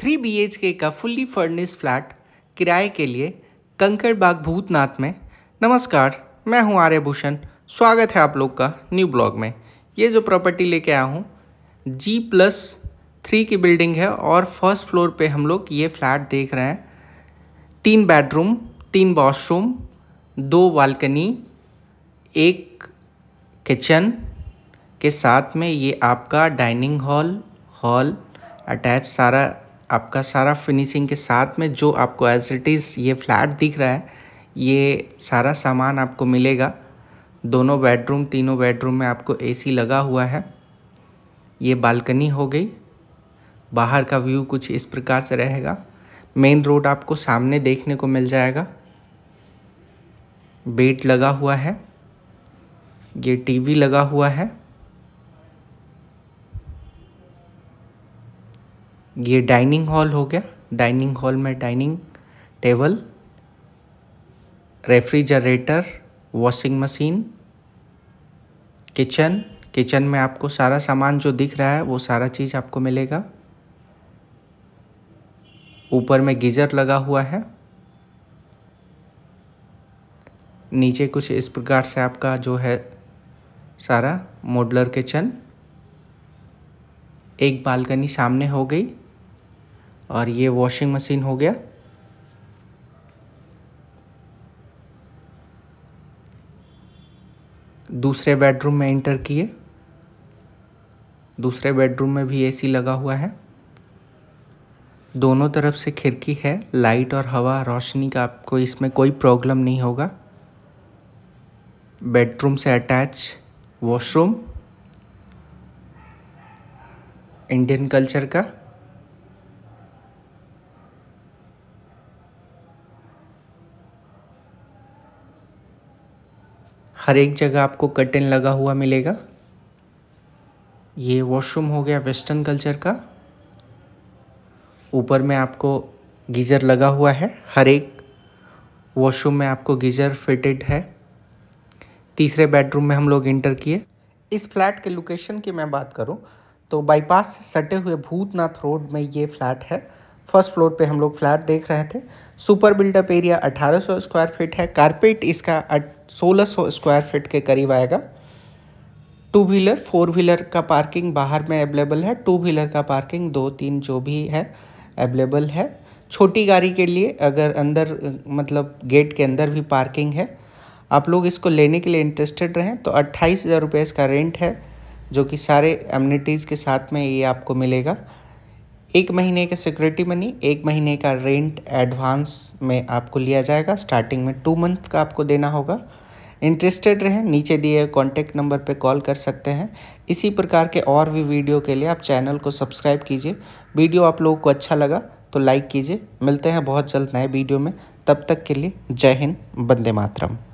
three B H के का fully furnish flat किराए के लिए कंकड़ बाग भूतनाथ में नमस्कार मैं हूं आर्यभूषण स्वागत है आप लोग का न्यू ब्लॉग में ये जो प्रॉपर्टी लेके आया हूं जी प्लस थ्री की बिल्डिंग है और फर्स्ट फ्लोर पे हम लोग ये फ्लैट देख रहे हैं तीन बेडरूम तीन वॉशरूम दो बालकनी एक किचन के साथ में ये आपका डाइनिंग हॉल हॉल अटैच सारा आपका सारा फिनिशिंग के साथ में जो आपको एज इट इज़ ये फ्लैट दिख रहा है ये सारा सामान आपको मिलेगा दोनों बेडरूम तीनों बेडरूम में आपको एसी लगा हुआ है ये बालकनी हो गई बाहर का व्यू कुछ इस प्रकार से रहेगा मेन रोड आपको सामने देखने को मिल जाएगा बेड लगा हुआ है ये टीवी लगा हुआ है ये डाइनिंग हॉल हो गया डाइनिंग हॉल में dining table refrigerator washing machine kitchen kitchen में आपको सारा सामान जो दिख रहा है वो सारा चीज़ आपको मिलेगा ऊपर में गीज़र लगा हुआ है नीचे कुछ इस प्रकार से आपका जो है सारा मॉडलर किचन एक बालकनी सामने हो गई और ये वॉशिंग मशीन हो गया दूसरे बेडरूम में इंटर किए दूसरे बेडरूम में भी एसी लगा हुआ है दोनों तरफ से खिड़की है लाइट और हवा रोशनी का आपको इसमें कोई प्रॉब्लम नहीं होगा बेडरूम से अटैच वॉशरूम इंडियन कल्चर का हर एक जगह आपको कर्टन लगा हुआ मिलेगा ये वॉशरूम हो गया वेस्टर्न कल्चर का ऊपर में आपको गीज़र लगा हुआ है हर एक वॉशरूम में आपको गीज़र फिटेड है तीसरे बेडरूम में हम लोग इंटर किए इस फ्लैट के लोकेशन की मैं बात करूं तो बाईपास से सटे हुए भूतनाथ रोड में ये फ्लैट है फर्स्ट फ्लोर पे हम लोग फ्लैट देख रहे थे super built up area 1800 square feet है कारपेट इसका 1600 स्क्वायर फीट के करीब आएगा टू व्हीलर फोर व्हीलर का पार्किंग बाहर में अवेलेबल है टू व्हीलर का पार्किंग दो तीन जो भी है अवेलेबल है छोटी गाड़ी के लिए अगर अंदर मतलब गेट के अंदर भी पार्किंग है आप लोग इसको लेने के लिए इंटरेस्टेड रहें तो अट्ठाईस हज़ार रुपये इसका रेंट है जो कि सारे एम्यूनिटीज़ के साथ में ये आपको मिलेगा एक महीने के सिक्योरिटी मनी एक महीने का रेंट एडवांस में आपको लिया जाएगा स्टार्टिंग में टू मंथ का आपको देना होगा इंटरेस्टेड रहें नीचे दिए कॉन्टैक्ट नंबर पर कॉल कर सकते हैं इसी प्रकार के और भी वीडियो के लिए आप चैनल को सब्सक्राइब कीजिए वीडियो आप लोगों को अच्छा लगा तो लाइक कीजिए मिलते हैं बहुत जल्द नए वीडियो में तब तक के लिए जय हिंद बंदे मातरम